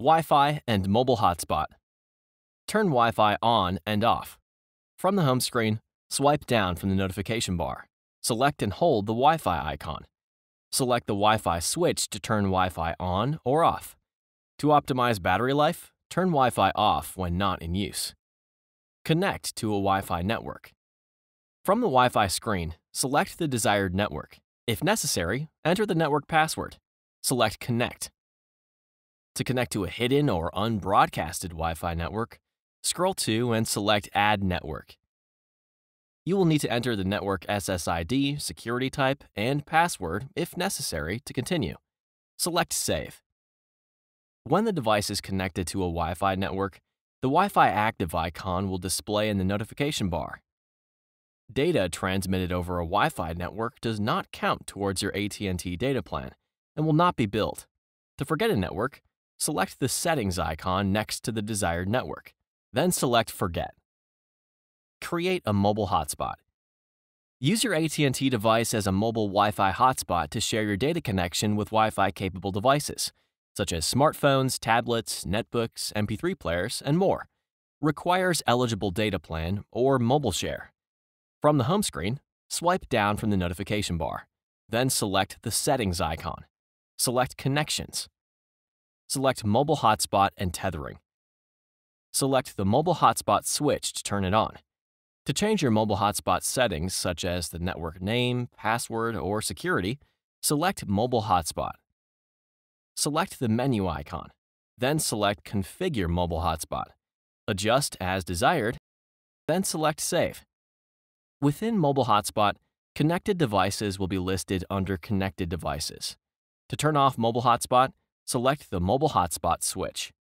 Wi-Fi and mobile hotspot. Turn Wi-Fi on and off. From the home screen, swipe down from the notification bar. Select and hold the Wi-Fi icon. Select the Wi-Fi switch to turn Wi-Fi on or off. To optimize battery life, turn Wi-Fi off when not in use. Connect to a Wi-Fi network. From the Wi-Fi screen, select the desired network. If necessary, enter the network password. Select Connect. To connect to a hidden or unbroadcasted Wi Fi network, scroll to and select Add Network. You will need to enter the network SSID, security type, and password if necessary to continue. Select Save. When the device is connected to a Wi Fi network, the Wi Fi active icon will display in the notification bar. Data transmitted over a Wi Fi network does not count towards your AT&T data plan and will not be billed. To forget a network, select the Settings icon next to the desired network, then select Forget. Create a mobile hotspot. Use your AT&T device as a mobile Wi-Fi hotspot to share your data connection with Wi-Fi-capable devices, such as smartphones, tablets, netbooks, MP3 players, and more. Requires eligible data plan or mobile share. From the home screen, swipe down from the notification bar, then select the Settings icon. Select Connections, select Mobile Hotspot and Tethering. Select the Mobile Hotspot switch to turn it on. To change your mobile hotspot settings, such as the network name, password, or security, select Mobile Hotspot. Select the menu icon, then select Configure Mobile Hotspot. Adjust as desired, then select Save. Within Mobile Hotspot, connected devices will be listed under Connected Devices. To turn off Mobile Hotspot, select the Mobile Hotspot switch.